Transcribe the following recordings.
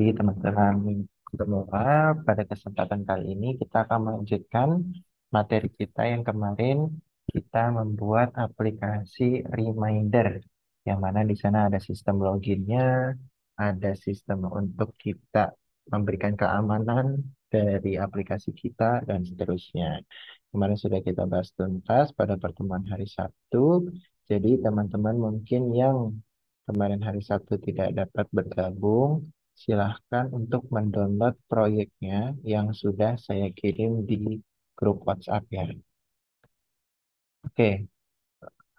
Jadi teman-teman semua, pada kesempatan kali ini kita akan melanjutkan materi kita yang kemarin kita membuat aplikasi reminder yang mana di sana ada sistem loginnya, ada sistem untuk kita memberikan keamanan dari aplikasi kita dan seterusnya. Kemarin sudah kita bahas tuntas pada pertemuan hari Sabtu. Jadi teman-teman mungkin yang kemarin hari Sabtu tidak dapat bergabung, Silahkan untuk mendownload proyeknya yang sudah saya kirim di grup WhatsApp ya. Oke,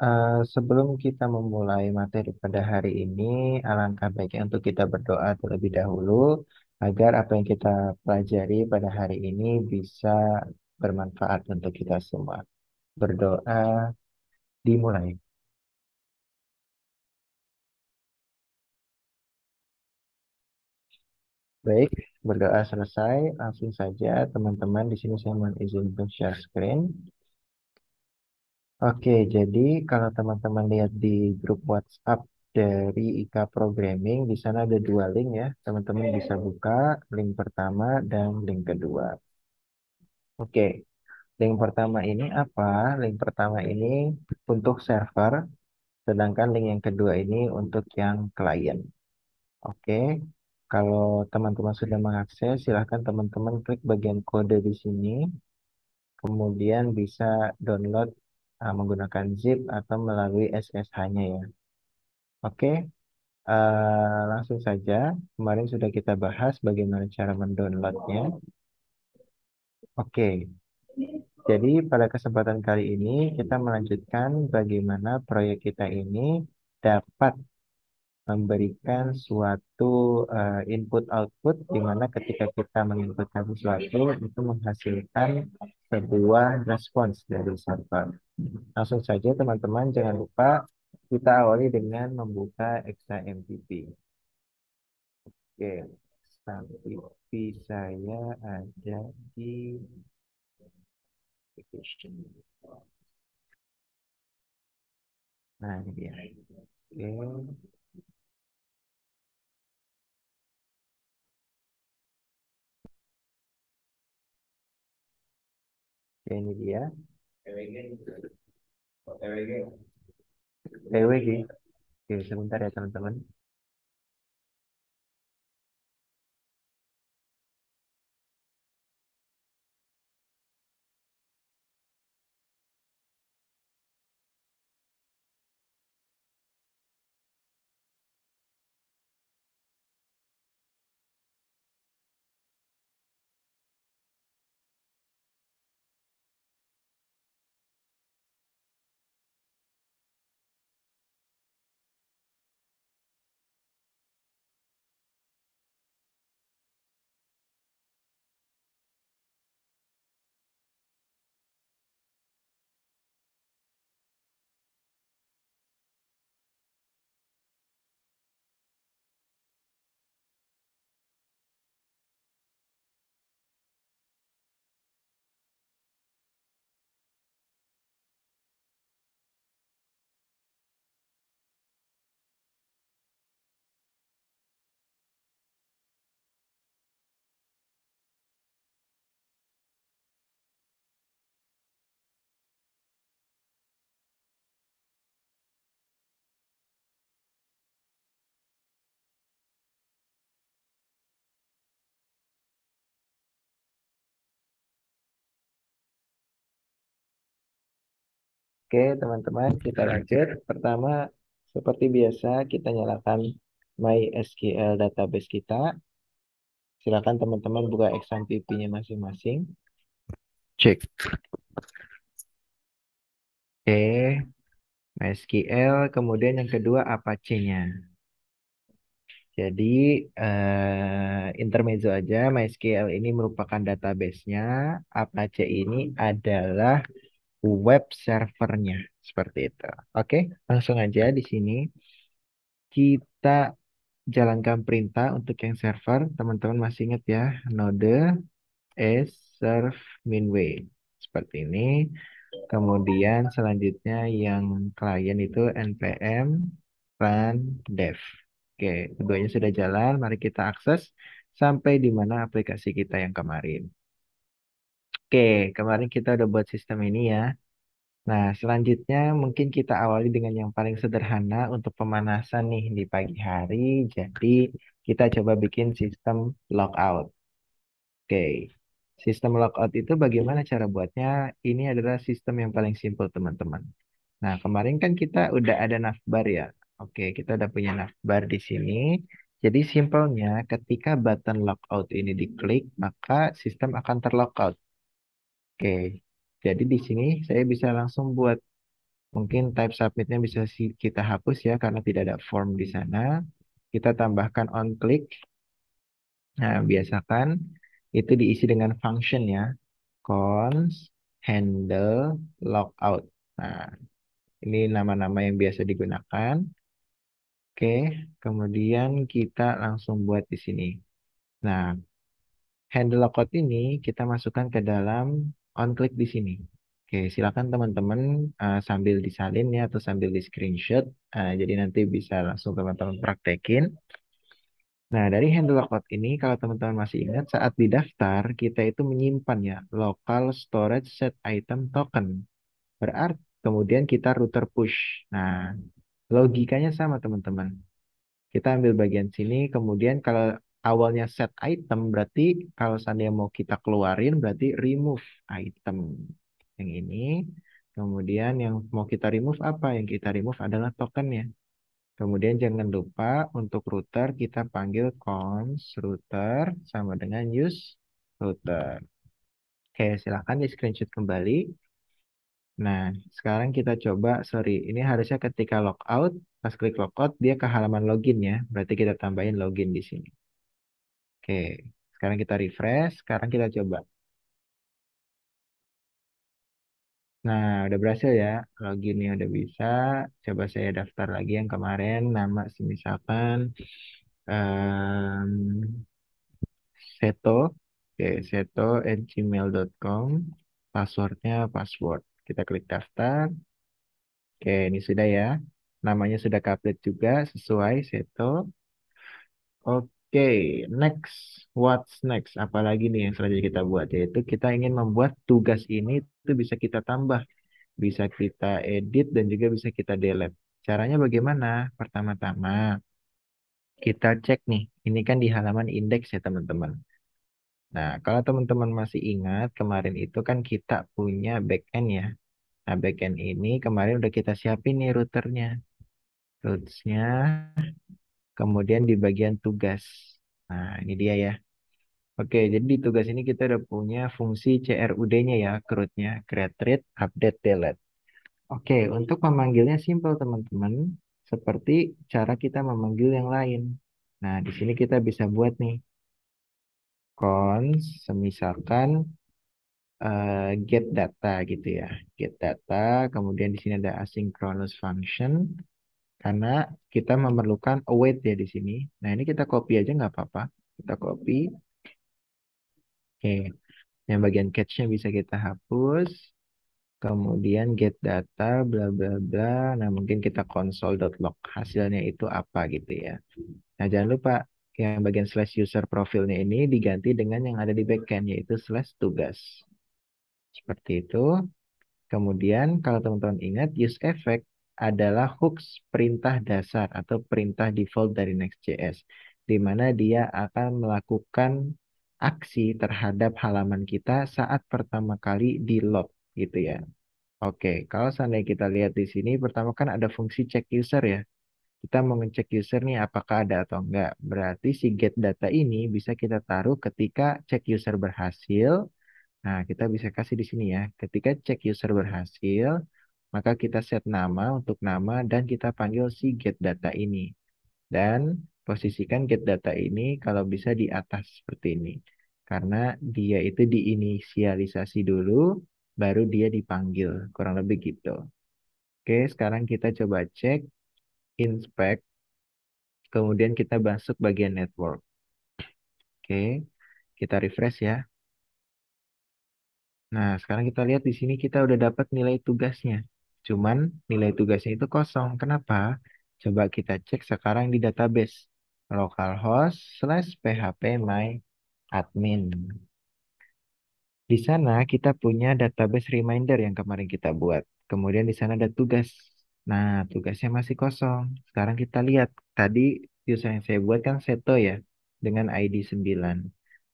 uh, sebelum kita memulai materi pada hari ini, alangkah baiknya untuk kita berdoa terlebih dahulu agar apa yang kita pelajari pada hari ini bisa bermanfaat untuk kita semua. Berdoa dimulai. Baik, berdoa selesai. Langsung saja teman-teman di sini saya mohon izin untuk share screen. Oke, jadi kalau teman-teman lihat di grup WhatsApp dari IK Programming, di sana ada dua link ya. Teman-teman bisa buka link pertama dan link kedua. Oke, link pertama ini apa? Link pertama ini untuk server, sedangkan link yang kedua ini untuk yang klien. Oke, kalau teman-teman sudah mengakses, silahkan teman-teman klik bagian kode di sini. Kemudian bisa download uh, menggunakan zip atau melalui SSH-nya ya. Oke, uh, langsung saja. Kemarin sudah kita bahas bagaimana cara mendownloadnya. Oke, jadi pada kesempatan kali ini kita melanjutkan bagaimana proyek kita ini dapat memberikan suatu uh, input output di mana ketika kita menginputkan sesuatu itu menghasilkan sebuah respons dari server. Langsung saja teman-teman jangan lupa kita awali dengan membuka XAMPP. Oke, XAMPP saya ada di application. Nah, ini dia. Oke. Oke, ini dia. PWG. PWG. Oh, Oke, sebentar ya teman-teman. Oke, teman-teman, kita lanjut. Pertama, seperti biasa, kita nyalakan MySQL database kita. Silakan teman-teman buka XMPP-nya masing-masing. Cek. Oke, MySQL. Kemudian yang kedua, Apache-nya. Jadi, eh, intermezzo aja, MySQL ini merupakan database-nya. Apache ini adalah web servernya seperti itu. Oke, langsung aja di sini kita jalankan perintah untuk yang server. Teman-teman masih ingat ya, node s serve way seperti ini. Kemudian selanjutnya yang klien itu npm run dev. Oke, keduanya sudah jalan. Mari kita akses sampai di mana aplikasi kita yang kemarin. Oke, kemarin kita udah buat sistem ini ya. Nah, selanjutnya mungkin kita awali dengan yang paling sederhana untuk pemanasan nih di pagi hari. Jadi, kita coba bikin sistem lockout. Oke, sistem lockout itu bagaimana cara buatnya? Ini adalah sistem yang paling simpel, teman-teman. Nah, kemarin kan kita udah ada navbar ya. Oke, kita udah punya navbar di sini. Jadi simpelnya ketika button lockout ini diklik, maka sistem akan terlockout. Oke, jadi di sini saya bisa langsung buat mungkin type submitnya bisa kita hapus ya karena tidak ada form di sana. Kita tambahkan on click. Nah, biasakan itu diisi dengan function ya. Cons handle logout. Nah, ini nama-nama yang biasa digunakan. Oke, kemudian kita langsung buat di sini. Nah, handle logout ini kita masukkan ke dalam on click di sini. Oke, silakan teman-teman uh, sambil disalin ya atau sambil di screenshot. Uh, jadi nanti bisa langsung teman-teman praktekin. Nah, dari handle lockout ini kalau teman-teman masih ingat saat didaftar kita itu menyimpan ya local storage set item token. Berarti kemudian kita router push. Nah, logikanya sama teman-teman. Kita ambil bagian sini, kemudian kalau awalnya set item berarti kalau seandainya mau kita keluarin berarti remove item yang ini. Kemudian yang mau kita remove apa? Yang kita remove adalah tokennya. Kemudian jangan lupa untuk router kita panggil cons router sama dengan use router. Oke, silahkan di screenshot kembali. Nah, sekarang kita coba, sorry, ini harusnya ketika logout, pas klik logout, dia ke halaman login ya. Berarti kita tambahin login di sini. Oke, sekarang kita refresh. Sekarang kita coba. Nah, udah berhasil ya. Loginnya udah bisa. Coba saya daftar lagi yang kemarin. Nama semisalkan um, Seto. Oke, seto at gmail.com. Passwordnya password. Kita klik daftar. Oke, ini sudah ya. Namanya sudah keupdate juga sesuai Seto. Oke. Oke, next. What's next? Apalagi nih yang selanjutnya kita buat, yaitu kita ingin membuat tugas ini itu bisa kita tambah, bisa kita edit, dan juga bisa kita delete. Caranya bagaimana? Pertama-tama, kita cek nih. Ini kan di halaman indeks ya, teman-teman. Nah, kalau teman-teman masih ingat, kemarin itu kan kita punya backend ya. Nah, backend ini kemarin udah kita siapin nih routernya. routesnya Kemudian di bagian tugas. Nah, ini dia ya. Oke, jadi di tugas ini kita udah punya fungsi CRUD-nya ya, crud create read, update, delete. Oke, untuk memanggilnya simple teman-teman, seperti cara kita memanggil yang lain. Nah, di sini kita bisa buat nih cons, semisalkan uh, eh, get data gitu ya, get data. Kemudian di sini ada asynchronous function. Karena kita memerlukan await ya di sini. Nah, ini kita copy aja nggak apa-apa. Kita copy. Oke. Okay. Yang bagian catchnya bisa kita hapus. Kemudian get data, bla bla bla. Nah, mungkin kita console.log. Hasilnya itu apa gitu ya. Nah, jangan lupa yang bagian slash user profilnya ini diganti dengan yang ada di backend yaitu slash tugas. Seperti itu. Kemudian kalau teman-teman ingat use effect adalah hooks perintah dasar atau perintah default dari Next.js, di mana dia akan melakukan aksi terhadap halaman kita saat pertama kali di load gitu ya. Oke, kalau seandainya kita lihat di sini, pertama kan ada fungsi check user ya. Kita mau ngecek user nih apakah ada atau enggak. Berarti si get data ini bisa kita taruh ketika check user berhasil. Nah, kita bisa kasih di sini ya. Ketika check user berhasil, maka kita set nama untuk nama dan kita panggil si get data ini. Dan posisikan get data ini kalau bisa di atas seperti ini. Karena dia itu diinisialisasi dulu, baru dia dipanggil. Kurang lebih gitu. Oke, sekarang kita coba cek inspect. Kemudian kita masuk bagian network. Oke, kita refresh ya. Nah, sekarang kita lihat di sini kita udah dapat nilai tugasnya. Cuman nilai tugasnya itu kosong. Kenapa? Coba kita cek sekarang di database localhost slash php my admin. Di sana kita punya database reminder yang kemarin kita buat. Kemudian di sana ada tugas. Nah, tugasnya masih kosong. Sekarang kita lihat. Tadi user yang saya buat kan Seto ya. Dengan ID 9.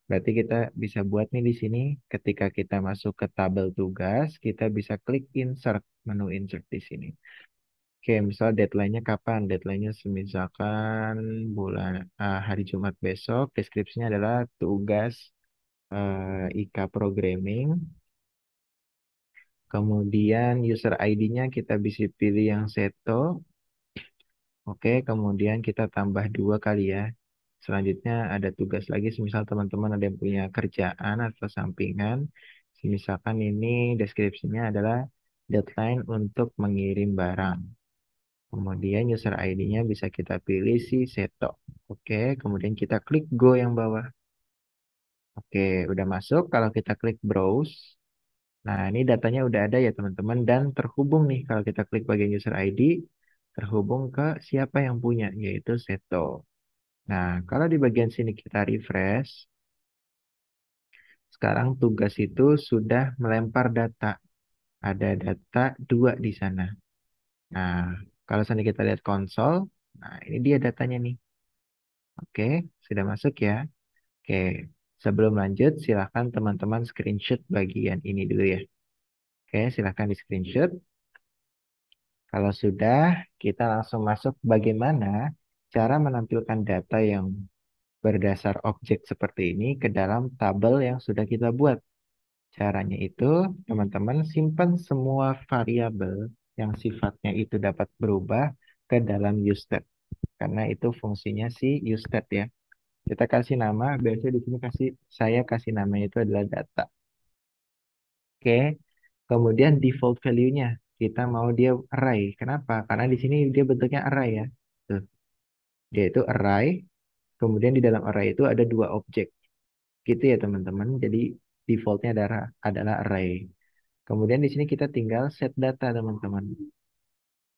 Berarti kita bisa buat nih di sini ketika kita masuk ke tabel tugas, kita bisa klik insert menu insert di sini. Oke, misal deadline-nya kapan? Deadline-nya semisalkan bulan uh, hari Jumat besok. Deskripsinya adalah tugas uh, eh, IK programming. Kemudian user ID-nya kita bisa pilih yang Seto. Oke, kemudian kita tambah dua kali ya. Selanjutnya ada tugas lagi, semisal teman-teman ada yang punya kerjaan atau sampingan. Misalkan ini deskripsinya adalah deadline untuk mengirim barang. Kemudian user ID-nya bisa kita pilih si Seto. Oke, kemudian kita klik Go yang bawah. Oke, udah masuk. Kalau kita klik Browse, nah ini datanya udah ada ya teman-teman dan terhubung nih kalau kita klik bagian user ID, terhubung ke siapa yang punya, yaitu Seto. Nah, kalau di bagian sini kita refresh, sekarang tugas itu sudah melempar data ada data dua di sana. Nah, kalau seandainya kita lihat konsol, nah ini dia datanya nih. Oke, sudah masuk ya. Oke, sebelum lanjut silahkan teman-teman screenshot bagian ini dulu ya. Oke, silahkan di screenshot. Kalau sudah, kita langsung masuk bagaimana cara menampilkan data yang berdasar objek seperti ini ke dalam tabel yang sudah kita buat. Caranya itu, teman-teman simpan semua variabel yang sifatnya itu dapat berubah ke dalam useStat. Karena itu fungsinya si useStat ya. Kita kasih nama, biasanya di sini kasih saya kasih nama itu adalah data. Oke. Kemudian default value-nya kita mau dia array. Kenapa? Karena di sini dia bentuknya array ya. Tuh. Dia itu array. Kemudian di dalam array itu ada dua objek. Gitu ya, teman-teman. Jadi defaultnya adalah, adalah array. Kemudian di sini kita tinggal set data teman-teman.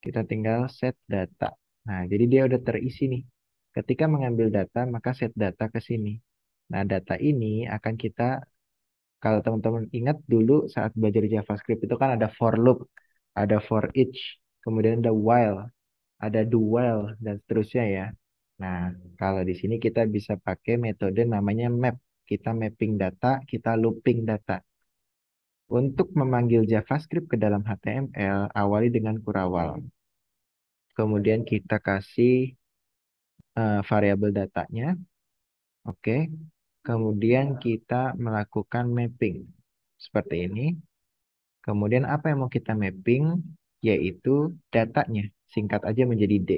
Kita tinggal set data. Nah, jadi dia udah terisi nih. Ketika mengambil data, maka set data ke sini. Nah, data ini akan kita, kalau teman-teman ingat dulu saat belajar JavaScript itu kan ada for loop, ada for each, kemudian ada while, ada do while, dan seterusnya ya. Nah, kalau di sini kita bisa pakai metode namanya map kita mapping data, kita looping data. Untuk memanggil JavaScript ke dalam HTML, awali dengan kurawal. Kemudian kita kasih uh, variabel datanya. Oke. Kemudian kita melakukan mapping seperti ini. Kemudian apa yang mau kita mapping? Yaitu datanya. Singkat aja menjadi D.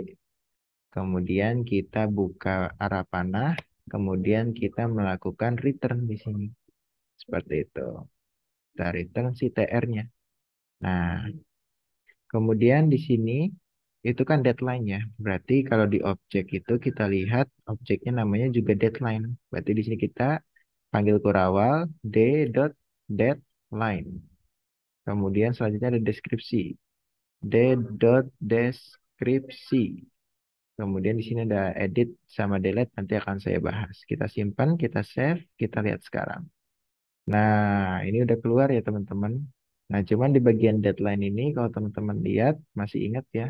Kemudian kita buka arah panah Kemudian kita melakukan return di sini. Seperti itu. Kita return si TR-nya. Nah, kemudian di sini itu kan deadline-nya. Berarti kalau di objek itu kita lihat objeknya namanya juga deadline. Berarti di sini kita panggil kurawal dot deadline. Kemudian selanjutnya ada deskripsi. dot deskripsi. Kemudian di sini ada edit sama delete nanti akan saya bahas. Kita simpan, kita save, kita lihat sekarang. Nah, ini udah keluar ya teman-teman. Nah, cuman di bagian deadline ini kalau teman-teman lihat masih ingat ya.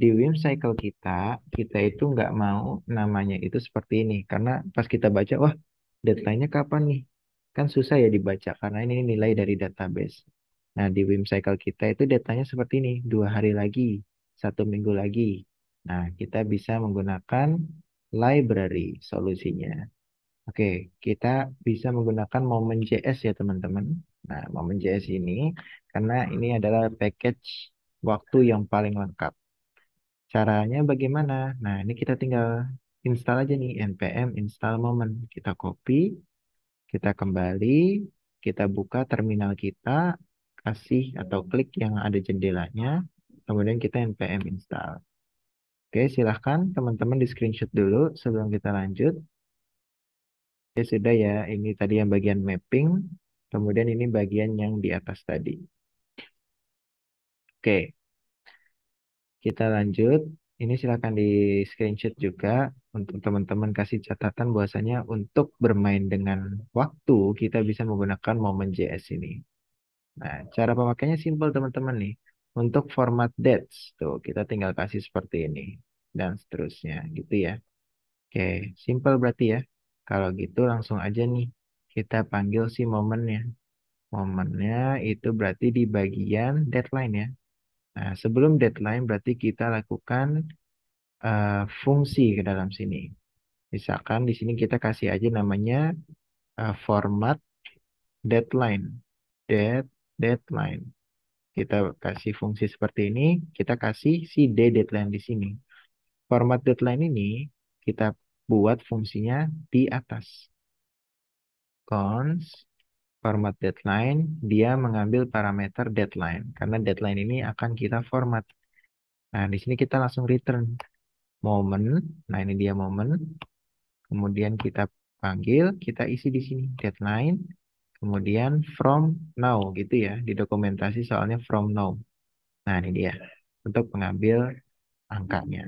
Di Wim Cycle kita, kita itu nggak mau namanya itu seperti ini. Karena pas kita baca, wah deadline-nya kapan nih? Kan susah ya dibaca karena ini nilai dari database. Nah, di Wim Cycle kita itu datanya seperti ini, dua hari lagi, satu minggu lagi. Nah, kita bisa menggunakan library solusinya. Oke, kita bisa menggunakan Moment.js ya teman-teman. Nah, Moment.js ini karena ini adalah package waktu yang paling lengkap. Caranya bagaimana? Nah, ini kita tinggal install aja nih npm install moment. Kita copy, kita kembali, kita buka terminal kita, kasih atau klik yang ada jendelanya, kemudian kita npm install. Oke, silahkan teman-teman di screenshot dulu sebelum kita lanjut. Oke, sudah ya. Ini tadi yang bagian mapping. Kemudian ini bagian yang di atas tadi. Oke. Kita lanjut. Ini silahkan di screenshot juga. Untuk teman-teman kasih catatan bahwasanya untuk bermain dengan waktu, kita bisa menggunakan momen JS ini. Nah, cara pemakaiannya simple teman-teman nih. Untuk format dates, tuh kita tinggal kasih seperti ini dan seterusnya gitu ya. Oke, simple berarti ya. Kalau gitu langsung aja nih kita panggil si momennya. Momennya itu berarti di bagian deadline ya. Nah, sebelum deadline berarti kita lakukan uh, fungsi ke dalam sini. Misalkan di sini kita kasih aja namanya uh, format deadline. Dead, deadline. Kita kasih fungsi seperti ini, kita kasih si d deadline di sini. Format deadline ini kita buat fungsinya di atas. Cons format deadline, dia mengambil parameter deadline. Karena deadline ini akan kita format. Nah, di sini kita langsung return moment Nah, ini dia moment Kemudian kita panggil, kita isi di sini deadline Kemudian from now gitu ya, di dokumentasi soalnya from now. Nah, ini dia untuk mengambil angkanya.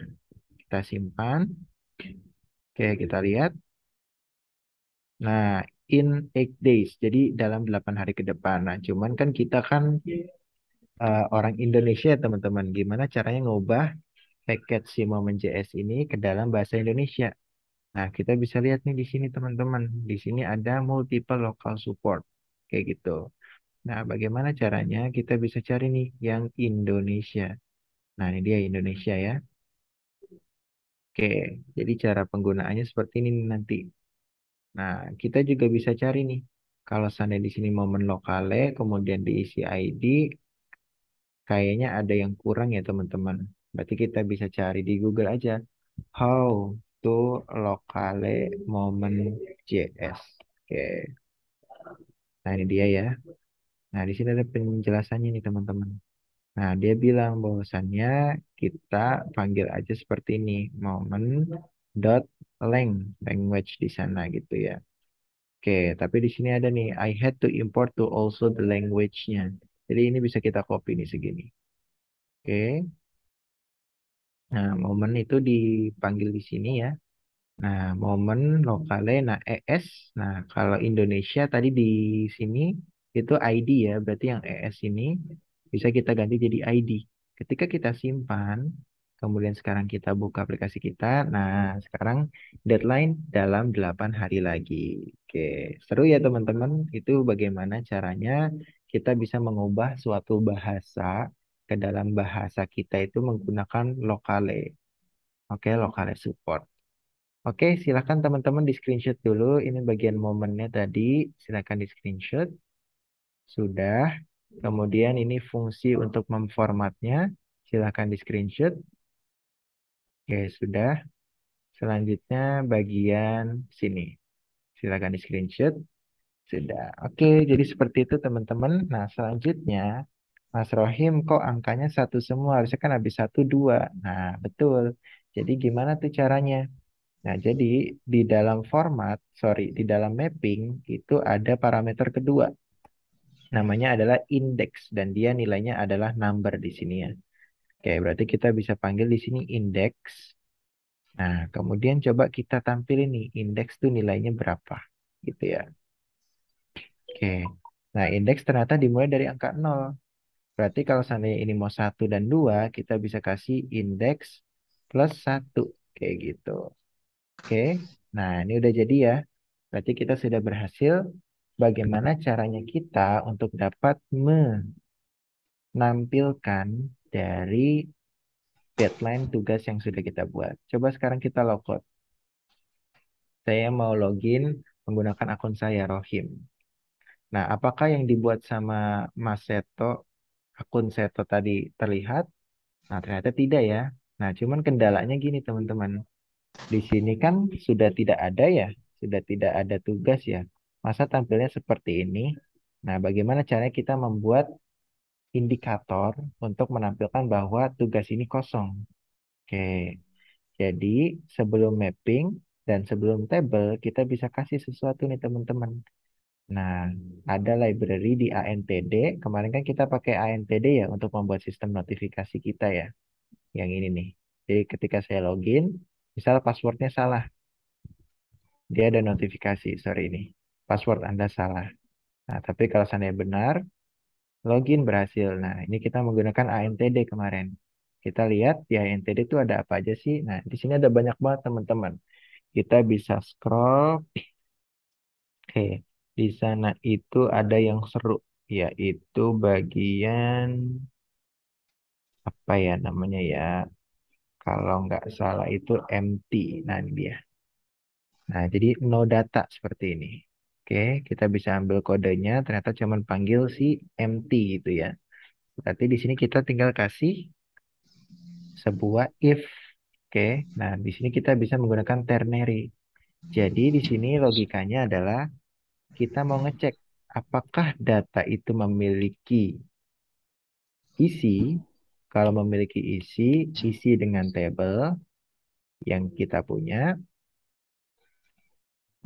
Kita simpan. Oke, kita lihat. Nah, in eight days. Jadi dalam 8 hari ke depan. Nah, cuman kan kita kan uh, orang Indonesia, teman-teman. Gimana caranya ngubah package si momen JS ini ke dalam bahasa Indonesia? Nah, kita bisa lihat nih di sini teman-teman. Di sini ada multiple local support. Kayak gitu. Nah, bagaimana caranya? Kita bisa cari nih yang Indonesia. Nah, ini dia Indonesia ya. Oke, jadi cara penggunaannya seperti ini nanti. Nah, kita juga bisa cari nih. Kalau sana di sini momen lokale, kemudian diisi ID, kayaknya ada yang kurang ya teman-teman. Berarti kita bisa cari di Google aja. How itu locale moment JS. Oke. Nah, ini dia ya. Nah, di sini ada penjelasannya nih, teman-teman. Nah, dia bilang bahwasannya kita panggil aja seperti ini, moment dot lang language di sana gitu ya. Oke, tapi di sini ada nih, I had to import to also the language-nya. Jadi ini bisa kita copy nih segini. Oke. Nah, momen itu dipanggil di sini ya. Nah, momen lokalnya nah ES. Nah, kalau Indonesia tadi di sini itu ID ya, berarti yang ES ini bisa kita ganti jadi ID. Ketika kita simpan, kemudian sekarang kita buka aplikasi kita. Nah, sekarang deadline dalam 8 hari lagi. Oke, seru ya teman-teman. Itu bagaimana caranya kita bisa mengubah suatu bahasa ke dalam bahasa kita itu menggunakan lokale. Oke, lokale support. Oke, silakan teman-teman di screenshot dulu. Ini bagian momennya tadi. Silakan di screenshot. Sudah. Kemudian ini fungsi untuk memformatnya. Silakan di screenshot. Oke, sudah. Selanjutnya bagian sini. Silakan di screenshot. Sudah. Oke, jadi seperti itu teman-teman. Nah, selanjutnya Mas Rohim kok angkanya satu semua harusnya kan habis satu dua. Nah betul. Jadi gimana tuh caranya? Nah jadi di dalam format, sorry di dalam mapping itu ada parameter kedua. Namanya adalah index dan dia nilainya adalah number di sini ya. Oke berarti kita bisa panggil di sini index. Nah kemudian coba kita tampilin nih index tuh nilainya berapa gitu ya. Oke. Nah, indeks ternyata dimulai dari angka 0. Berarti kalau seandainya ini mau satu dan dua, kita bisa kasih indeks plus satu kayak gitu. Oke, nah ini udah jadi ya. Berarti kita sudah berhasil bagaimana caranya kita untuk dapat menampilkan dari deadline tugas yang sudah kita buat. Coba sekarang kita logout. Saya mau login menggunakan akun saya Rohim. Nah, apakah yang dibuat sama Mas Seto akun Seto tadi terlihat. Nah, ternyata tidak ya. Nah, cuman kendalanya gini teman-teman. Di sini kan sudah tidak ada ya, sudah tidak ada tugas ya. Masa tampilnya seperti ini? Nah, bagaimana caranya kita membuat indikator untuk menampilkan bahwa tugas ini kosong? Oke, jadi sebelum mapping dan sebelum table, kita bisa kasih sesuatu nih teman-teman. Nah, hmm. ada library di ANTD. Kemarin kan kita pakai ANTD ya untuk membuat sistem notifikasi kita ya. Yang ini nih. Jadi ketika saya login, misal passwordnya salah. Dia ada notifikasi, sorry ini. Password Anda salah. Nah, tapi kalau seandainya benar, login berhasil. Nah, ini kita menggunakan ANTD kemarin. Kita lihat di ANTD itu ada apa aja sih. Nah, di sini ada banyak banget teman-teman. Kita bisa scroll. Oke. Okay di sana itu ada yang seru, yaitu bagian apa ya namanya ya? Kalau nggak salah itu MT. Nah, ini dia. Nah, jadi no data seperti ini. Oke, kita bisa ambil kodenya, ternyata cuman panggil si MT gitu ya. Berarti di sini kita tinggal kasih sebuah if. Oke, nah di sini kita bisa menggunakan ternary. Jadi di sini logikanya adalah kita mau ngecek apakah data itu memiliki isi. Kalau memiliki isi, isi dengan table yang kita punya.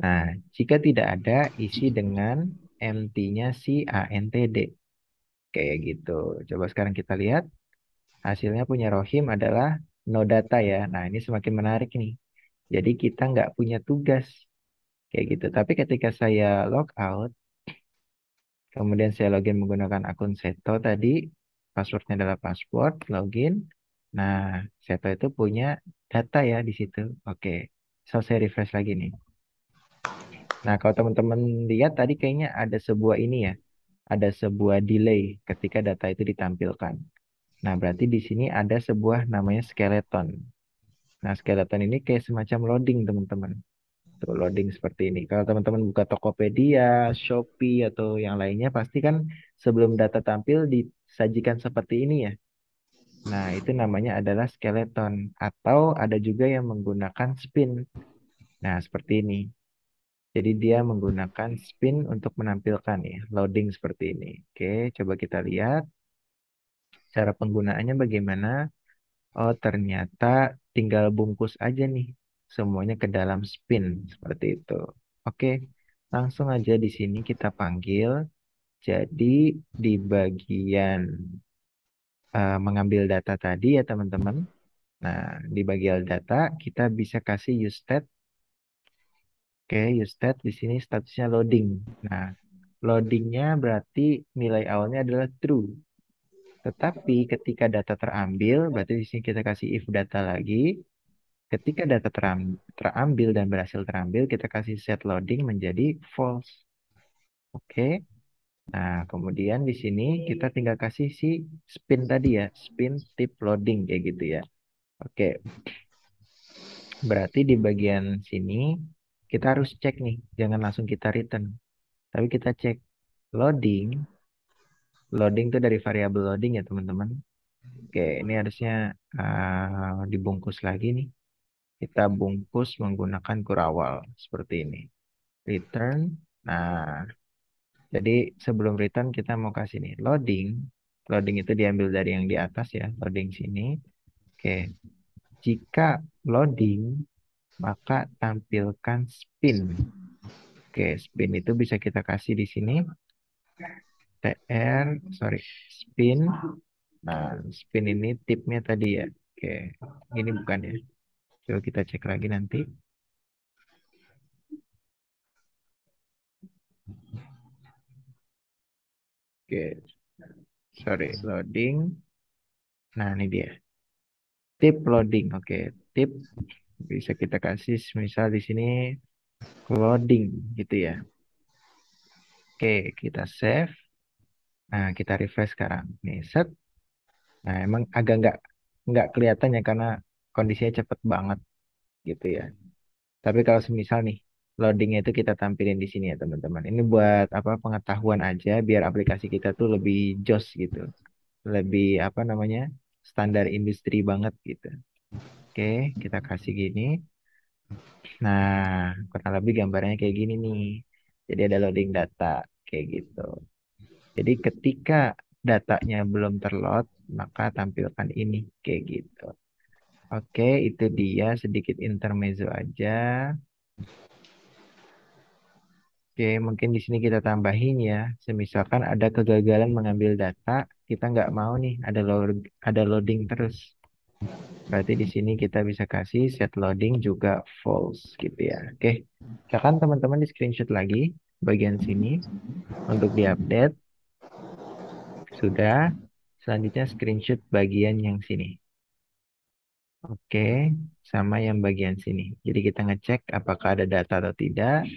Nah, jika tidak ada isi dengan MT-nya si ANTD. Kayak gitu. Coba sekarang kita lihat. Hasilnya punya Rohim adalah no data ya. Nah, ini semakin menarik nih. Jadi kita nggak punya tugas kayak gitu. Tapi ketika saya log out, kemudian saya login menggunakan akun Seto tadi, passwordnya adalah password, login. Nah, Seto itu punya data ya di situ. Oke, so saya refresh lagi nih. Nah, kalau teman-teman lihat tadi kayaknya ada sebuah ini ya, ada sebuah delay ketika data itu ditampilkan. Nah, berarti di sini ada sebuah namanya skeleton. Nah, skeleton ini kayak semacam loading, teman-teman. Tuh, loading seperti ini. Kalau teman-teman buka Tokopedia, Shopee, atau yang lainnya, pasti kan sebelum data tampil disajikan seperti ini ya. Nah, itu namanya adalah skeleton. Atau ada juga yang menggunakan spin. Nah, seperti ini. Jadi dia menggunakan spin untuk menampilkan ya, loading seperti ini. Oke, coba kita lihat cara penggunaannya bagaimana. Oh, ternyata tinggal bungkus aja nih semuanya ke dalam spin seperti itu. Oke, langsung aja di sini kita panggil. Jadi di bagian uh, mengambil data tadi ya teman-teman. Nah, di bagian data kita bisa kasih use stat. Oke, use stat di sini statusnya loading. Nah, loadingnya berarti nilai awalnya adalah true. Tetapi ketika data terambil, berarti di sini kita kasih if data lagi Ketika data terambil dan berhasil terambil, kita kasih set loading menjadi false. Oke. Nah, kemudian di sini kita tinggal kasih si spin tadi ya. Spin tip loading kayak gitu ya. Oke. Berarti di bagian sini kita harus cek nih. Jangan langsung kita return. Tapi kita cek loading. Loading itu dari variable loading ya teman-teman. Oke, ini harusnya uh, dibungkus lagi nih. Kita bungkus menggunakan kurawal seperti ini. Return. Nah, jadi sebelum return kita mau kasih ini loading. Loading itu diambil dari yang di atas ya, loading sini. Oke. Jika loading maka tampilkan spin. Oke, spin itu bisa kita kasih di sini. TR, sorry, spin. Nah, spin ini tipnya tadi ya. Oke, ini bukan ya. Coba kita cek lagi nanti. Oke, sorry, loading. Nah, ini dia. Tip loading, oke. Tip bisa kita kasih misal di sini loading gitu ya. Oke, kita save. Nah, kita refresh sekarang. Nih, set. Nah, emang agak nggak nggak kelihatan ya karena kondisinya cepet banget gitu ya. Tapi kalau semisal nih loadingnya itu kita tampilin di sini ya teman-teman. Ini buat apa pengetahuan aja biar aplikasi kita tuh lebih jos gitu. Lebih apa namanya? standar industri banget gitu. Oke, kita kasih gini. Nah, kurang lebih gambarnya kayak gini nih. Jadi ada loading data kayak gitu. Jadi ketika datanya belum terload, maka tampilkan ini kayak gitu. Oke, itu dia sedikit intermezzo aja. Oke, mungkin di sini kita tambahin ya. Semisalkan ada kegagalan mengambil data, kita nggak mau nih ada load, ada loading terus. Berarti di sini kita bisa kasih set loading juga false gitu ya. Oke, silakan teman-teman di screenshot lagi bagian sini untuk diupdate. Sudah. Selanjutnya screenshot bagian yang sini. Oke, sama yang bagian sini. Jadi kita ngecek apakah ada data atau tidak.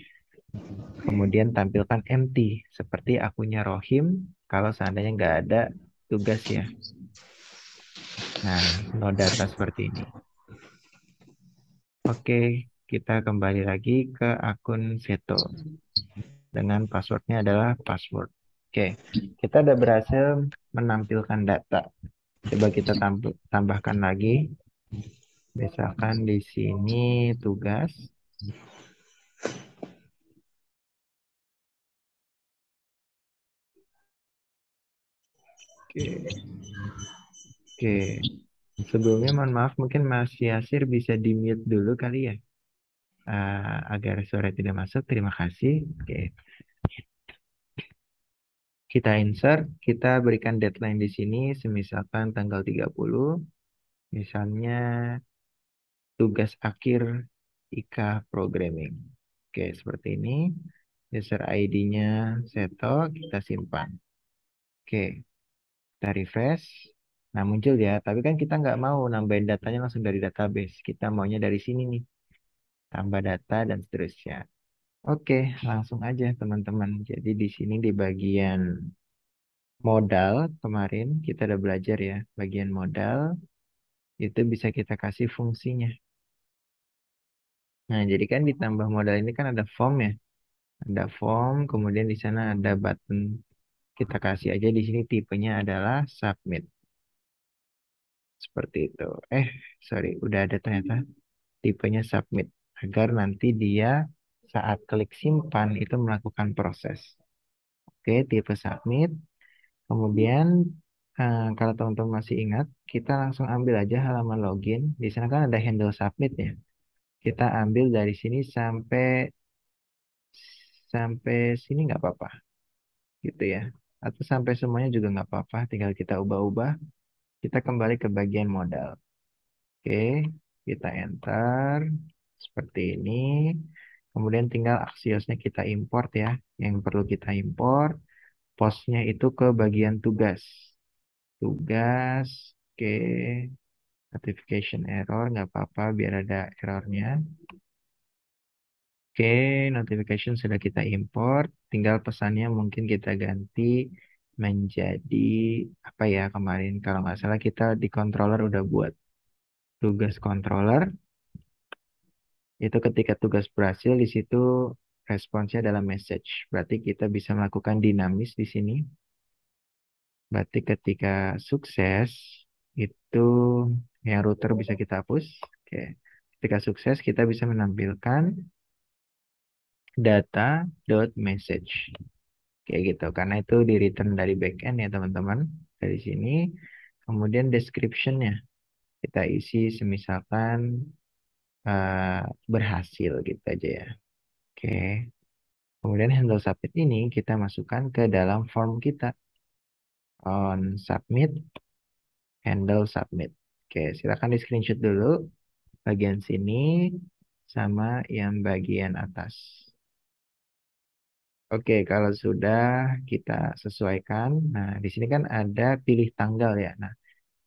Kemudian tampilkan empty, seperti akunnya Rohim kalau seandainya nggak ada tugas ya. Nah, no data seperti ini. Oke, kita kembali lagi ke akun Seto. Dengan passwordnya adalah password. Oke, kita udah berhasil menampilkan data. Coba kita tambahkan lagi Misalkan di sini tugas. Oke. Oke. Sebelumnya mohon maaf mungkin Mas Yasir bisa di mute dulu kali ya. Uh, agar suara tidak masuk. Terima kasih. Oke. Kita insert, kita berikan deadline di sini semisalkan tanggal 30. Misalnya tugas akhir IK programming. Oke, seperti ini. User ID-nya Seto, kita simpan. Oke, kita refresh. Nah, muncul ya. Tapi kan kita nggak mau nambahin datanya langsung dari database. Kita maunya dari sini nih. Tambah data dan seterusnya. Oke, langsung aja teman-teman. Jadi di sini di bagian modal kemarin kita udah belajar ya. Bagian modal itu bisa kita kasih fungsinya. Nah, jadi kan ditambah modal ini kan ada form ya. Ada form, kemudian di sana ada button. Kita kasih aja di sini tipenya adalah submit. Seperti itu. Eh, sorry, udah ada ternyata tipenya submit. Agar nanti dia saat klik simpan itu melakukan proses. Oke, tipe submit. Kemudian Nah, kalau teman-teman masih ingat, kita langsung ambil aja halaman login. Di sana kan ada handle submit ya. Kita ambil dari sini sampai sampai sini nggak apa-apa. Gitu ya. Atau sampai semuanya juga nggak apa-apa. Tinggal kita ubah-ubah. Kita kembali ke bagian modal. Oke, kita enter. Seperti ini. Kemudian tinggal aksiosnya kita import ya. Yang perlu kita import. Posnya itu ke bagian tugas tugas oke okay. notification error nggak apa-apa biar ada errornya oke okay, notification sudah kita import tinggal pesannya mungkin kita ganti menjadi apa ya kemarin kalau nggak salah kita di controller udah buat tugas controller itu ketika tugas berhasil di situ responsnya dalam message berarti kita bisa melakukan dinamis di sini Berarti ketika sukses itu yang router bisa kita hapus. Oke. Ketika sukses kita bisa menampilkan data dot message, Kayak gitu. Karena itu di return dari backend ya teman-teman. Dari sini. Kemudian descriptionnya. Kita isi semisalkan uh, berhasil gitu aja ya. Oke. Kemudian handle submit ini kita masukkan ke dalam form kita on submit, handle submit. Oke, silakan di screenshot dulu bagian sini sama yang bagian atas. Oke, kalau sudah kita sesuaikan. Nah, di sini kan ada pilih tanggal ya. Nah,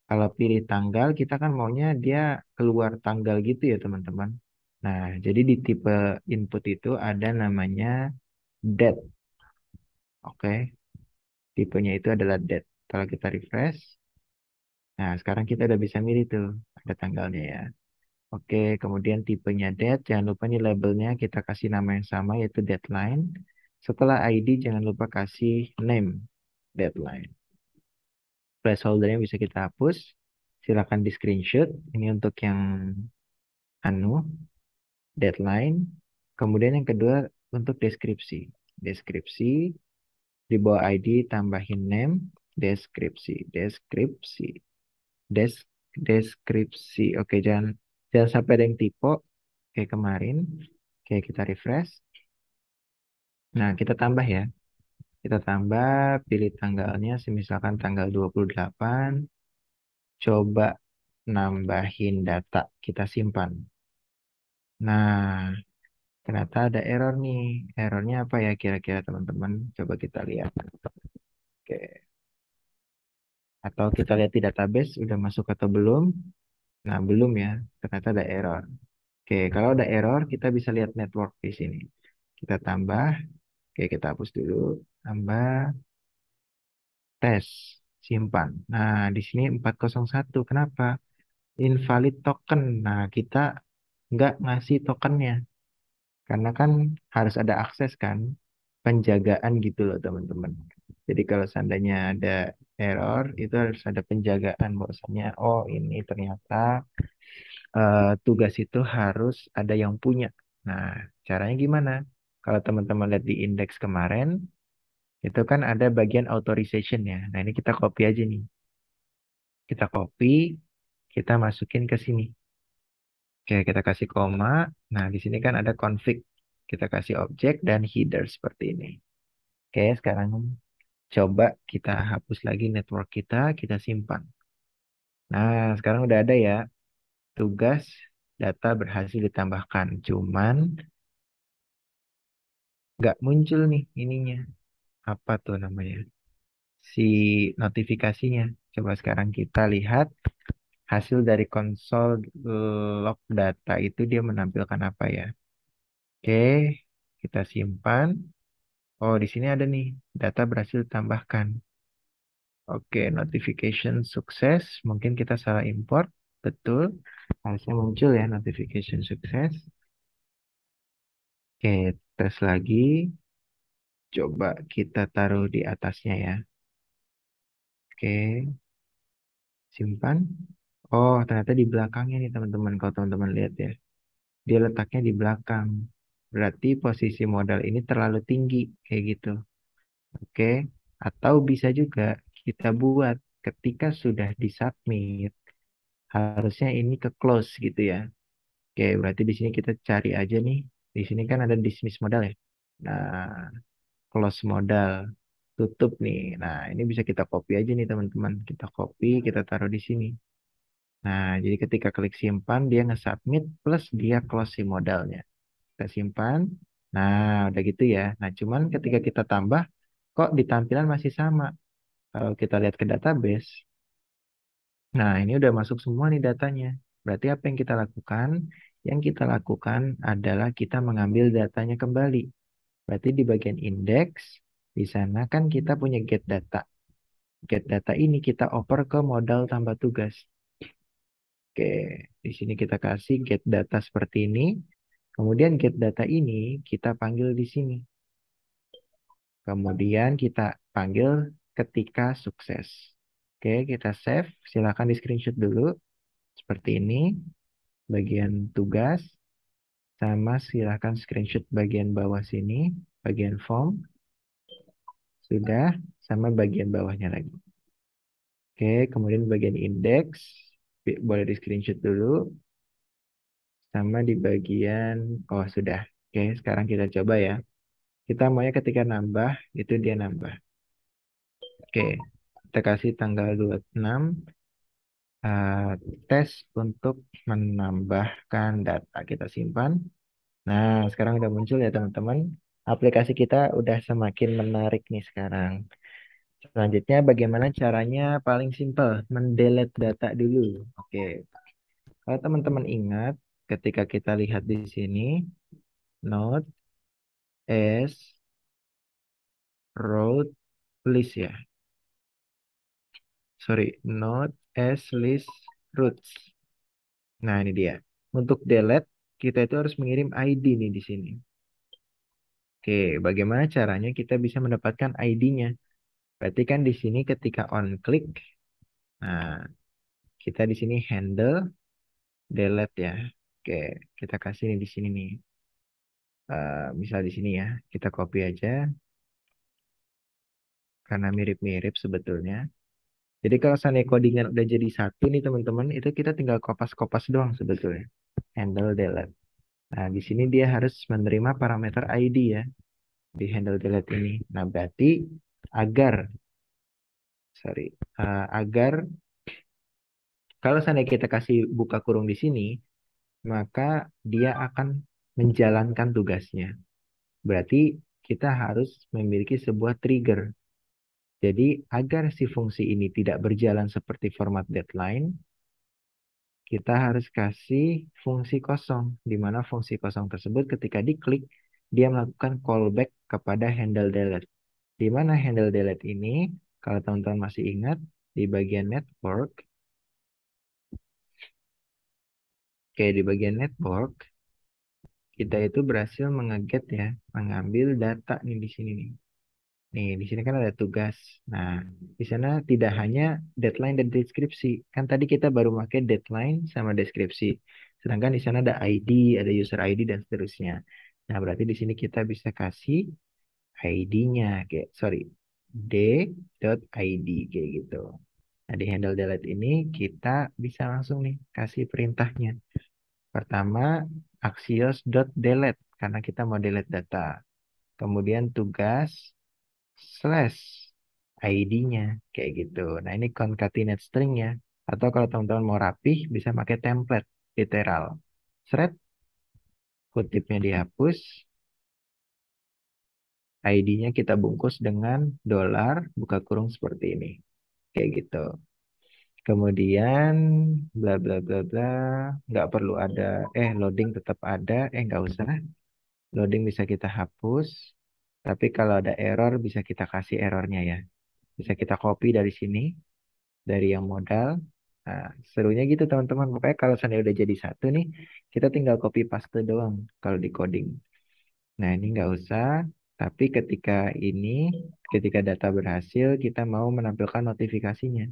kalau pilih tanggal kita kan maunya dia keluar tanggal gitu ya teman-teman. Nah, jadi di tipe input itu ada namanya date. Oke, tipenya itu adalah date. Kalau kita refresh, nah sekarang kita udah bisa milih tuh, ada tanggalnya ya. Oke, kemudian tipenya date, jangan lupa nih labelnya kita kasih nama yang sama yaitu deadline. Setelah ID jangan lupa kasih name deadline. Placeholdernya bisa kita hapus. Silakan di screenshot. Ini untuk yang anu deadline. Kemudian yang kedua untuk deskripsi. Deskripsi di bawah ID tambahin name, deskripsi, deskripsi, des deskripsi. Oke, jangan jangan sampai ada yang typo Oke, kemarin. Oke, kita refresh. Nah, kita tambah ya. Kita tambah, pilih tanggalnya, misalkan tanggal 28. Coba nambahin data, kita simpan. Nah, Ternyata ada error nih. Errornya apa ya kira-kira teman-teman? Coba kita lihat. Oke. Atau kita lihat di database udah masuk atau belum. Nah, belum ya. Ternyata ada error. Oke, kalau ada error kita bisa lihat network di sini. Kita tambah. Oke, kita hapus dulu. Tambah. Tes. Simpan. Nah, di sini 401. Kenapa? Invalid token. Nah, kita nggak ngasih tokennya. Karena kan harus ada akses kan, penjagaan gitu loh teman-teman. Jadi kalau seandainya ada error itu harus ada penjagaan bahwasanya oh ini ternyata uh, tugas itu harus ada yang punya. Nah, caranya gimana? Kalau teman-teman lihat di indeks kemarin, itu kan ada bagian authorization ya. Nah, ini kita copy aja nih. Kita copy, kita masukin ke sini. Oke, kita kasih koma. Nah, di sini kan ada config. Kita kasih objek dan header seperti ini. Oke, sekarang coba kita hapus lagi network kita, kita simpan. Nah, sekarang udah ada ya. Tugas data berhasil ditambahkan. Cuman nggak muncul nih ininya. Apa tuh namanya? Si notifikasinya. Coba sekarang kita lihat Hasil dari konsol eh, log data itu dia menampilkan apa ya? Oke, kita simpan. Oh, di sini ada nih, data berhasil ditambahkan. Oke, notification sukses. Mungkin kita salah import. Betul. Harusnya muncul ya notification sukses. Oke, tes lagi. Coba kita taruh di atasnya ya. Oke. Simpan. Oh, ternyata di belakangnya nih teman-teman. Kalau teman-teman lihat ya, dia letaknya di belakang. Berarti posisi modal ini terlalu tinggi, kayak gitu. Oke, atau bisa juga kita buat ketika sudah disubmit, harusnya ini ke close gitu ya. Oke, berarti di sini kita cari aja nih. Di sini kan ada dismiss modal ya. Nah, close modal tutup nih. Nah, ini bisa kita copy aja nih teman-teman. Kita copy, kita taruh di sini. Nah, jadi ketika klik simpan, dia nge-submit plus dia close modalnya. Kita simpan. Nah, udah gitu ya. Nah, cuman ketika kita tambah, kok di tampilan masih sama. Kalau kita lihat ke database, nah ini udah masuk semua nih datanya. Berarti apa yang kita lakukan? Yang kita lakukan adalah kita mengambil datanya kembali. Berarti di bagian index, di sana kan kita punya get data. Get data ini kita oper ke modal tambah tugas. Oke, di sini kita kasih get data seperti ini. Kemudian get data ini kita panggil di sini. Kemudian kita panggil ketika sukses. Oke, kita save. Silakan di screenshot dulu. Seperti ini. Bagian tugas. Sama silakan screenshot bagian bawah sini. Bagian form. Sudah. Sama bagian bawahnya lagi. Oke, kemudian bagian indeks boleh di screenshot dulu. Sama di bagian, oh sudah. Oke, sekarang kita coba ya. Kita maunya ketika nambah, itu dia nambah. Oke, kita kasih tanggal 26. Uh, eh, tes untuk menambahkan data kita simpan. Nah, sekarang udah muncul ya teman-teman. Aplikasi kita udah semakin menarik nih sekarang. Selanjutnya, bagaimana caranya paling simple, mendelete data dulu. Oke, kalau teman-teman ingat, ketika kita lihat di sini, note s road list ya. Sorry, note s list roots. Nah, ini dia. Untuk delete, kita itu harus mengirim ID nih di sini. Oke, bagaimana caranya kita bisa mendapatkan ID-nya? Berarti kan di sini ketika on click, nah kita di sini handle delete ya. Oke, kita kasih ini di sini nih. Uh, misal di sini ya, kita copy aja. Karena mirip-mirip sebetulnya. Jadi kalau sana codingan udah jadi satu nih teman-teman, itu kita tinggal kopas-kopas doang sebetulnya. Handle delete. Nah, di sini dia harus menerima parameter ID ya. Di handle delete ini. Nah, berarti agar sorry uh, agar kalau seandainya kita kasih buka kurung di sini maka dia akan menjalankan tugasnya berarti kita harus memiliki sebuah trigger jadi agar si fungsi ini tidak berjalan seperti format deadline kita harus kasih fungsi kosong di mana fungsi kosong tersebut ketika diklik dia melakukan callback kepada handle delete di mana handle delete ini, kalau teman-teman masih ingat, di bagian network. Oke, di bagian network, kita itu berhasil mengaget ya, mengambil data nih di sini nih. Nih, di sini kan ada tugas. Nah, di sana tidak hanya deadline dan deskripsi. Kan tadi kita baru pakai deadline sama deskripsi. Sedangkan di sana ada ID, ada user ID, dan seterusnya. Nah, berarti di sini kita bisa kasih ID-nya kayak sorry d.id kayak gitu. Nah di handle delete ini kita bisa langsung nih kasih perintahnya. Pertama axios.delete karena kita mau delete data. Kemudian tugas slash ID-nya kayak gitu. Nah ini concatenate string ya. Atau kalau teman-teman mau rapih bisa pakai template literal. Thread kutipnya dihapus, ID-nya kita bungkus dengan dolar buka kurung seperti ini. Kayak gitu. Kemudian bla bla bla bla nggak perlu ada eh loading tetap ada eh nggak usah loading bisa kita hapus tapi kalau ada error bisa kita kasih errornya ya bisa kita copy dari sini dari yang modal nah, serunya gitu teman-teman pokoknya kalau seandainya udah jadi satu nih kita tinggal copy paste doang kalau di coding nah ini nggak usah tapi ketika ini, ketika data berhasil, kita mau menampilkan notifikasinya.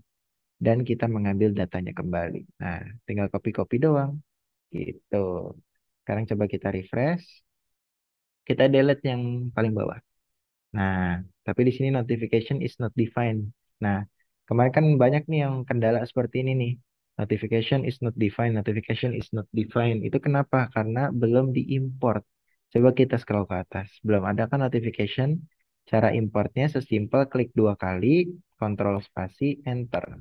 Dan kita mengambil datanya kembali. Nah, tinggal copy-copy doang. Gitu. Sekarang coba kita refresh. Kita delete yang paling bawah. Nah, tapi di sini notification is not defined. Nah, kemarin kan banyak nih yang kendala seperti ini nih. Notification is not defined, notification is not defined. Itu kenapa? Karena belum diimport Coba kita scroll ke atas. Belum ada kan notification? Cara importnya sesimpel klik dua kali, kontrol spasi, enter.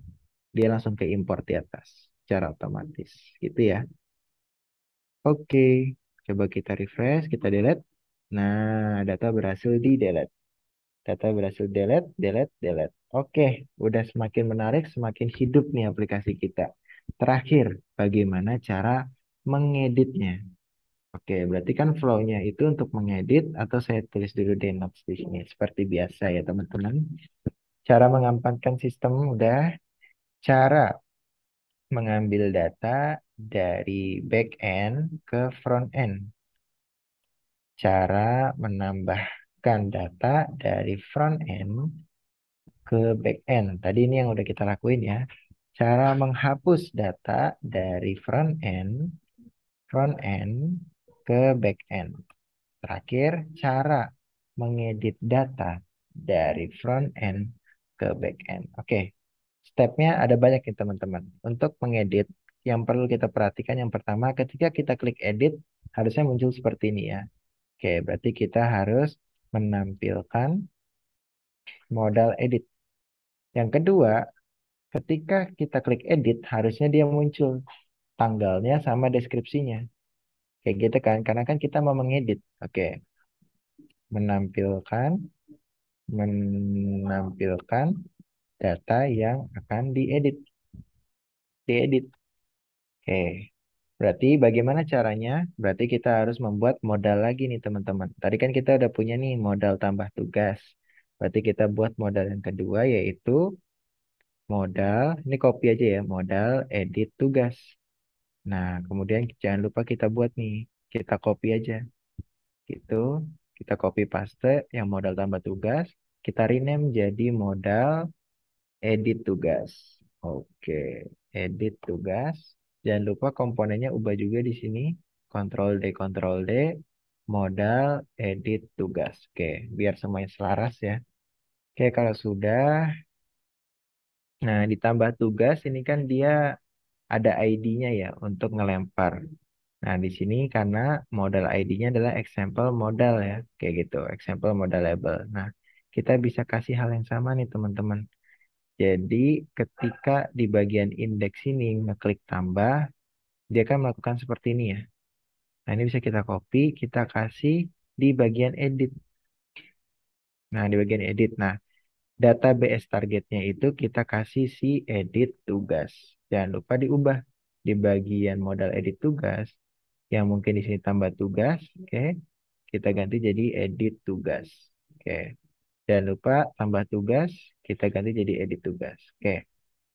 Dia langsung ke import di atas secara otomatis. Gitu ya. Oke, coba kita refresh, kita delete. Nah, data berhasil di delete. Data berhasil delete, delete, delete. Oke, udah semakin menarik, semakin hidup nih aplikasi kita. Terakhir, bagaimana cara mengeditnya? Oke, berarti kan flow-nya itu untuk mengedit atau saya tulis dulu notes di sini seperti biasa ya teman-teman. Cara mengamankan sistem udah. Cara mengambil data dari back end ke front end. Cara menambahkan data dari front end ke back end. Tadi ini yang udah kita lakuin ya. Cara menghapus data dari front end front end ke backend. Terakhir, cara mengedit data dari front end ke back end Oke, okay. stepnya ada banyak ya teman-teman. Untuk mengedit, yang perlu kita perhatikan yang pertama ketika kita klik edit, harusnya muncul seperti ini ya. Oke, okay, berarti kita harus menampilkan modal edit. Yang kedua, ketika kita klik edit, harusnya dia muncul tanggalnya sama deskripsinya. Kayak gitu kan, karena kan kita mau mengedit. Oke. Menampilkan menampilkan data yang akan diedit. Diedit. Oke. Berarti bagaimana caranya? Berarti kita harus membuat modal lagi nih teman-teman. Tadi kan kita udah punya nih modal tambah tugas. Berarti kita buat modal yang kedua yaitu modal, ini copy aja ya, modal edit tugas. Nah, kemudian jangan lupa kita buat nih, kita copy aja. Gitu, kita copy paste yang modal tambah tugas, kita rename jadi modal edit tugas. Oke, edit tugas. Jangan lupa komponennya ubah juga di sini. Ctrl D, Ctrl D, modal edit tugas. Oke, biar semuanya selaras ya. Oke, kalau sudah, Nah, ditambah tugas ini kan dia ada ID-nya ya untuk ngelempar. Nah, di sini karena modal ID-nya adalah example modal ya, kayak gitu, example modal label. Nah, kita bisa kasih hal yang sama nih teman-teman. Jadi, ketika di bagian indeks ini ngeklik tambah, dia akan melakukan seperti ini ya. Nah, ini bisa kita copy, kita kasih di bagian edit. Nah, di bagian edit. Nah, data BS targetnya itu kita kasih si edit tugas. Jangan lupa diubah di bagian modal edit tugas yang mungkin di sini tambah tugas, oke. Okay. Kita ganti jadi edit tugas. Oke. Okay. Jangan lupa tambah tugas, kita ganti jadi edit tugas. Oke. Okay.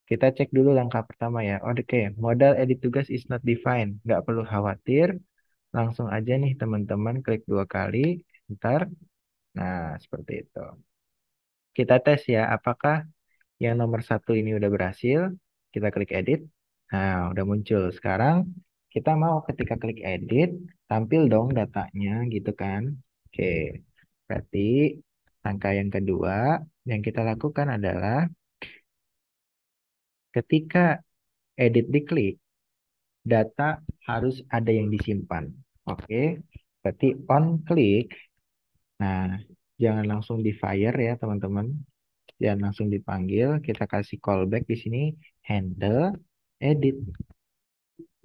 Kita cek dulu langkah pertama ya. Oh, oke, okay. modal edit tugas is not defined. Nggak perlu khawatir. Langsung aja nih teman-teman klik dua kali, ntar. Nah, seperti itu. Kita tes ya, apakah yang nomor satu ini udah berhasil, kita klik edit. Nah, udah muncul. Sekarang kita mau ketika klik edit, tampil dong datanya gitu kan. Oke, berarti langkah yang kedua yang kita lakukan adalah ketika edit diklik, data harus ada yang disimpan. Oke, berarti on click Nah, jangan langsung di fire ya teman-teman dan langsung dipanggil. Kita kasih callback di sini handle edit.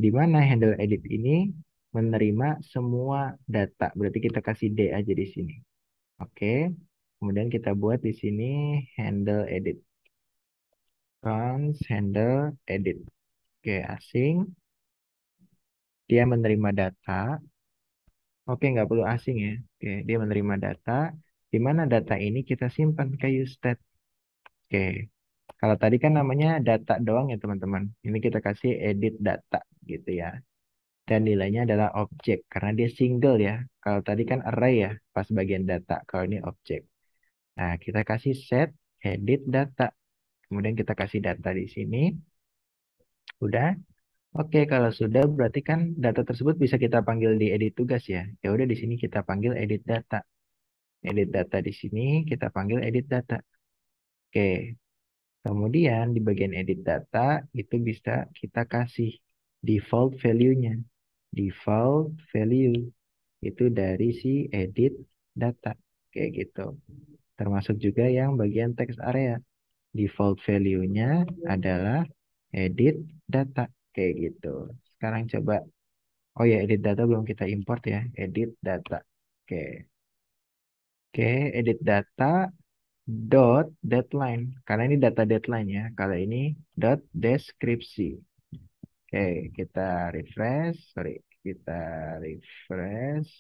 Di mana handle edit ini menerima semua data. Berarti kita kasih D aja di sini. Oke. Kemudian kita buat di sini handle edit. Trans handle edit. Oke, asing. Dia menerima data. Oke, nggak perlu asing ya. Oke, dia menerima data. Di mana data ini kita simpan ke state Oke. Kalau tadi kan namanya data doang ya teman-teman. Ini kita kasih edit data gitu ya. Dan nilainya adalah objek karena dia single ya. Kalau tadi kan array ya pas bagian data. Kalau ini objek. Nah kita kasih set edit data. Kemudian kita kasih data di sini. Udah. Oke kalau sudah berarti kan data tersebut bisa kita panggil di edit tugas ya. Ya udah di sini kita panggil edit data. Edit data di sini kita panggil edit data. Oke. Kemudian di bagian edit data itu bisa kita kasih default value-nya. Default value itu dari si edit data. Kayak gitu. Termasuk juga yang bagian text area. Default value-nya adalah edit data. Kayak gitu. Sekarang coba. Oh ya, edit data belum kita import ya. Edit data. Oke. Oke, edit data dot deadline karena ini data deadline ya kalau ini dot deskripsi oke kita refresh sorry kita refresh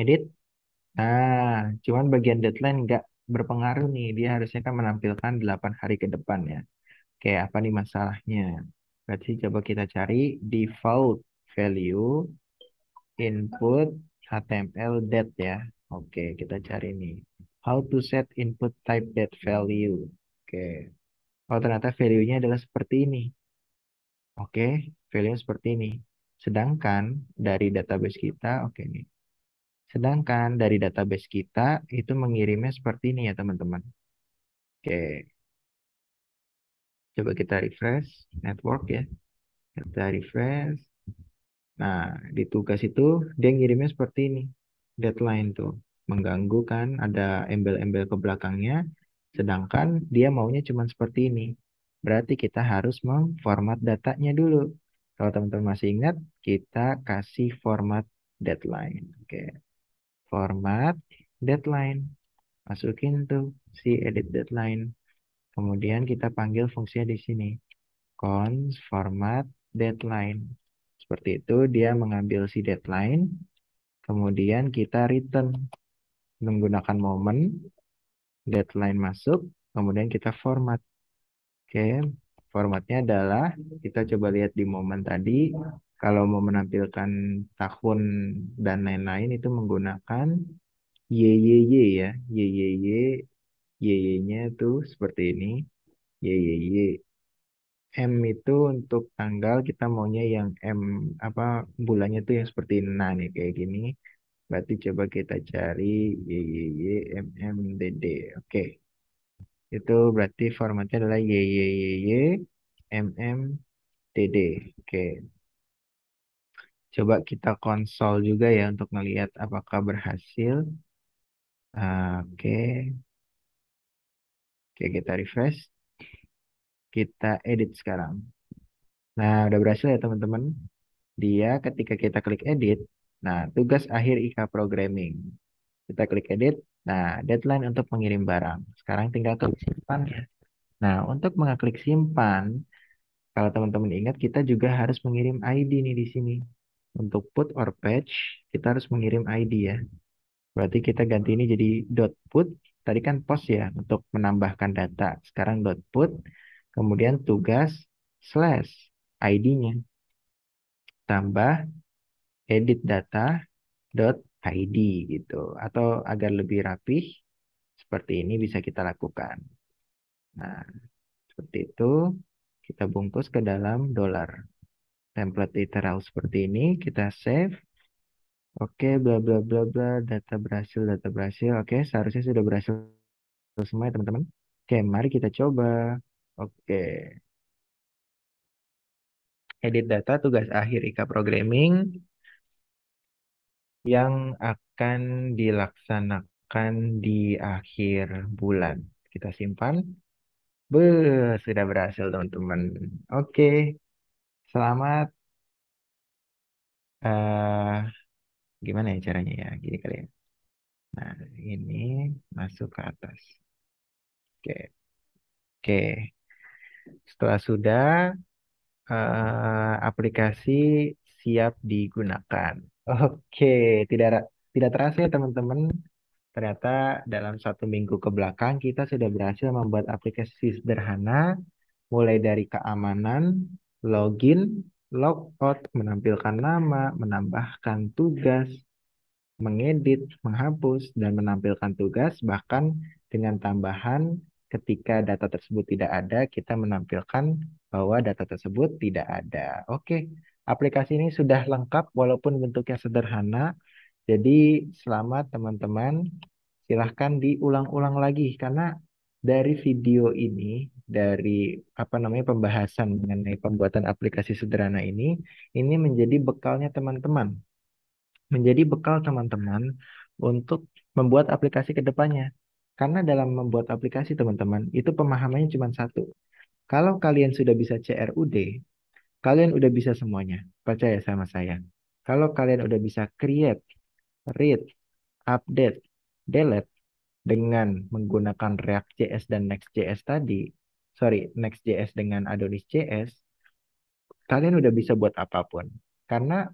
edit nah cuman bagian deadline nggak berpengaruh nih dia harusnya kan menampilkan 8 hari ke depan ya oke apa nih masalahnya berarti coba kita cari default value input HTML date ya oke kita cari nih How to set input type that value. Oke. Okay. Oh, ternyata value-nya adalah seperti ini. Oke, okay, value seperti ini. Sedangkan dari database kita, oke okay nih. Sedangkan dari database kita itu mengirimnya seperti ini ya teman-teman. Oke. Okay. Coba kita refresh network ya. Kita refresh. Nah, di tugas itu dia ngirimnya seperti ini. Deadline tuh mengganggu kan ada embel-embel ke belakangnya sedangkan dia maunya cuma seperti ini berarti kita harus memformat datanya dulu kalau teman-teman masih ingat kita kasih format deadline oke format deadline masukin tuh si edit deadline kemudian kita panggil fungsinya di sini cons format deadline seperti itu dia mengambil si deadline kemudian kita return menggunakan momen, deadline masuk, kemudian kita format. Oke, formatnya adalah kita coba lihat di momen tadi, kalau mau menampilkan tahun dan lain-lain itu menggunakan YYY ya, YYY, YY-nya itu seperti ini, YYY. M itu untuk tanggal kita maunya yang M apa bulannya itu yang seperti ini. Nah, nih kayak gini. Berarti coba kita cari d d Oke. Itu berarti formatnya adalah d d Oke. Coba kita konsol juga ya untuk melihat apakah berhasil. Oke. Oke, kita refresh. Kita edit sekarang. Nah, udah berhasil ya teman-teman. Dia ketika kita klik edit, Nah, tugas akhir IK Programming. Kita klik edit. Nah, deadline untuk mengirim barang. Sekarang tinggal klik simpan ya. Nah, untuk mengklik simpan, kalau teman-teman ingat kita juga harus mengirim ID nih di sini. Untuk put or patch, kita harus mengirim ID ya. Berarti kita ganti ini jadi dot .put. Tadi kan post ya untuk menambahkan data. Sekarang dot .put, kemudian tugas slash ID-nya. Tambah Edit editdata.id gitu atau agar lebih rapih seperti ini bisa kita lakukan. Nah, seperti itu kita bungkus ke dalam dolar. Template literal seperti ini kita save. Oke, bla bla bla bla data berhasil data berhasil. Oke, seharusnya sudah berhasil semua ya teman-teman. Oke, mari kita coba. Oke. Edit data tugas akhir IKA programming yang akan dilaksanakan di akhir bulan. Kita simpan. Be, sudah berhasil teman-teman. Oke, selamat. Uh, gimana ya caranya ya? Gini kali ya. Nah, ini masuk ke atas. Oke. Oke. Setelah sudah, uh, aplikasi siap digunakan. Oke, tidak tidak terasa ya teman-teman. Ternyata dalam satu minggu ke belakang kita sudah berhasil membuat aplikasi sederhana, mulai dari keamanan, login, logout, menampilkan nama, menambahkan tugas, mengedit, menghapus, dan menampilkan tugas, bahkan dengan tambahan ketika data tersebut tidak ada, kita menampilkan bahwa data tersebut tidak ada. Oke, Aplikasi ini sudah lengkap walaupun bentuknya sederhana. Jadi selamat teman-teman. Silahkan diulang-ulang lagi karena dari video ini, dari apa namanya pembahasan mengenai pembuatan aplikasi sederhana ini, ini menjadi bekalnya teman-teman. Menjadi bekal teman-teman untuk membuat aplikasi ke depannya. Karena dalam membuat aplikasi teman-teman, itu pemahamannya cuma satu. Kalau kalian sudah bisa CRUD, Kalian udah bisa semuanya, percaya sama saya. Kalau kalian udah bisa create, read, update, delete dengan menggunakan React JS dan Next.js tadi, sorry, Next.js dengan Adonis.js, kalian udah bisa buat apapun. Karena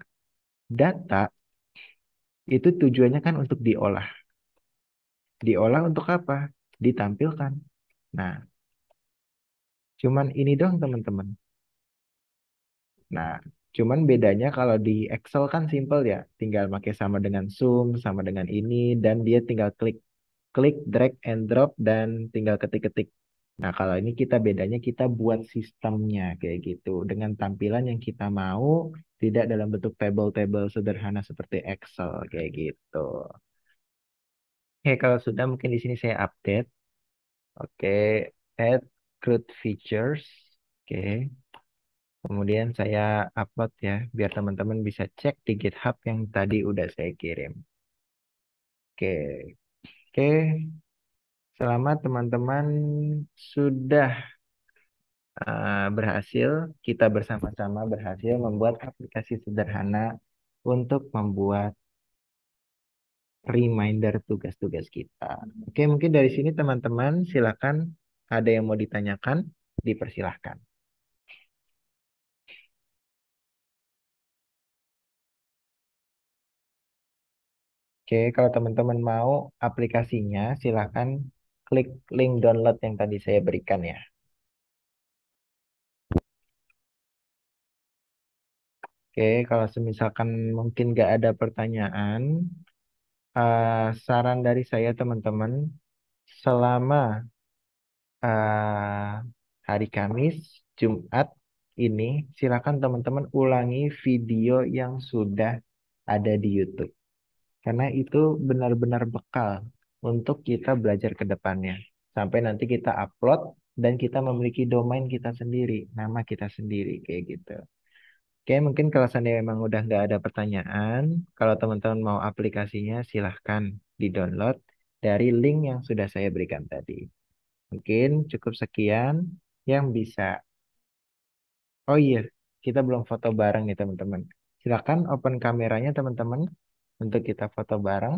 data itu tujuannya kan untuk diolah. Diolah untuk apa? Ditampilkan. Nah, cuman ini dong teman-teman. Nah, cuman bedanya kalau di Excel kan simple ya, tinggal pakai sama dengan Zoom, sama dengan ini, dan dia tinggal klik, klik, drag and drop, dan tinggal ketik-ketik. Nah, kalau ini kita bedanya kita buat sistemnya kayak gitu, dengan tampilan yang kita mau, tidak dalam bentuk table-table sederhana seperti Excel kayak gitu. Oke, kalau sudah mungkin di sini saya update. Oke, add crude features. Oke. Kemudian saya upload ya, biar teman-teman bisa cek di GitHub yang tadi udah saya kirim. Oke, oke. Selamat teman-teman sudah uh, berhasil, kita bersama-sama berhasil membuat aplikasi sederhana untuk membuat reminder tugas-tugas kita. Oke, mungkin dari sini teman-teman silakan ada yang mau ditanyakan, dipersilahkan. Oke, kalau teman-teman mau aplikasinya, silahkan klik link download yang tadi saya berikan ya. Oke, kalau semisalkan mungkin nggak ada pertanyaan, uh, saran dari saya teman-teman, selama uh, hari Kamis, Jumat ini, silakan teman-teman ulangi video yang sudah ada di YouTube. Karena itu benar-benar bekal untuk kita belajar ke depannya. Sampai nanti kita upload dan kita memiliki domain kita sendiri, nama kita sendiri kayak gitu. Oke, mungkin kalau seandainya memang udah nggak ada pertanyaan, kalau teman-teman mau aplikasinya silahkan di-download dari link yang sudah saya berikan tadi. Mungkin cukup sekian yang bisa. Oh iya, kita belum foto bareng nih teman-teman. silahkan open kameranya teman-teman untuk kita foto bareng.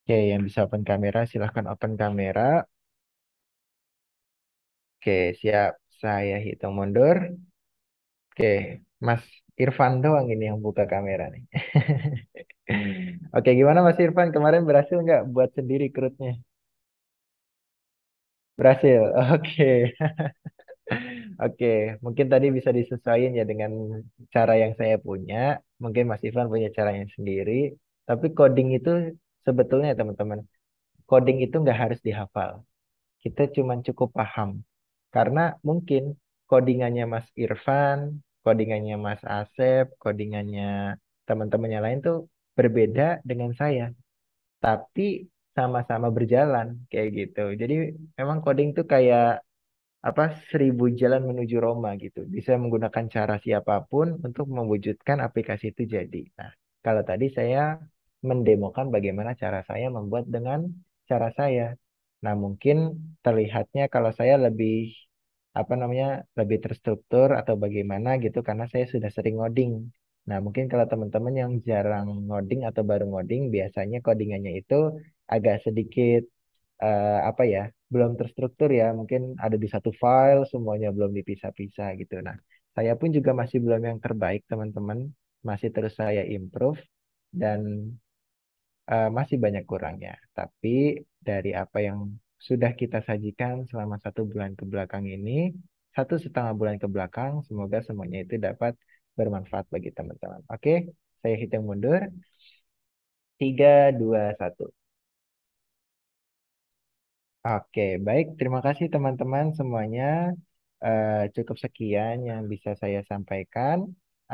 Oke, yang bisa open kamera silahkan open kamera. Oke, siap. Saya hitung mundur. Oke, Mas Irfan doang ini yang buka kamera nih. Oke, gimana Mas Irfan? Kemarin berhasil nggak buat sendiri kerutnya? Berhasil, oke. Oke, mungkin tadi bisa disesuaikan ya dengan cara yang saya punya. Mungkin Mas Ivan punya cara yang sendiri. Tapi coding itu sebetulnya teman-teman, coding itu nggak harus dihafal. Kita cuma cukup paham. Karena mungkin codingannya Mas Irfan, codingannya Mas Asep, codingannya teman-teman yang lain tuh berbeda dengan saya. Tapi sama-sama berjalan kayak gitu. Jadi memang coding tuh kayak apa seribu jalan menuju Roma gitu. Bisa menggunakan cara siapapun untuk mewujudkan aplikasi itu jadi. Nah, kalau tadi saya mendemokan bagaimana cara saya membuat dengan cara saya. Nah, mungkin terlihatnya kalau saya lebih apa namanya lebih terstruktur atau bagaimana gitu karena saya sudah sering ngoding. Nah, mungkin kalau teman-teman yang jarang ngoding atau baru ngoding, biasanya codingannya itu agak sedikit uh, apa ya belum terstruktur ya, mungkin ada di satu file, semuanya belum dipisah-pisah gitu. Nah, saya pun juga masih belum yang terbaik teman-teman, masih terus saya improve dan uh, masih banyak kurangnya. Tapi dari apa yang sudah kita sajikan selama satu bulan ke belakang ini, satu setengah bulan ke belakang, semoga semuanya itu dapat bermanfaat bagi teman-teman. Oke, saya hitung mundur. 3, 2, 1. Oke, baik. Terima kasih teman-teman semuanya. Uh, cukup sekian yang bisa saya sampaikan.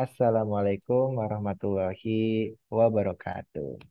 Assalamualaikum warahmatullahi wabarakatuh.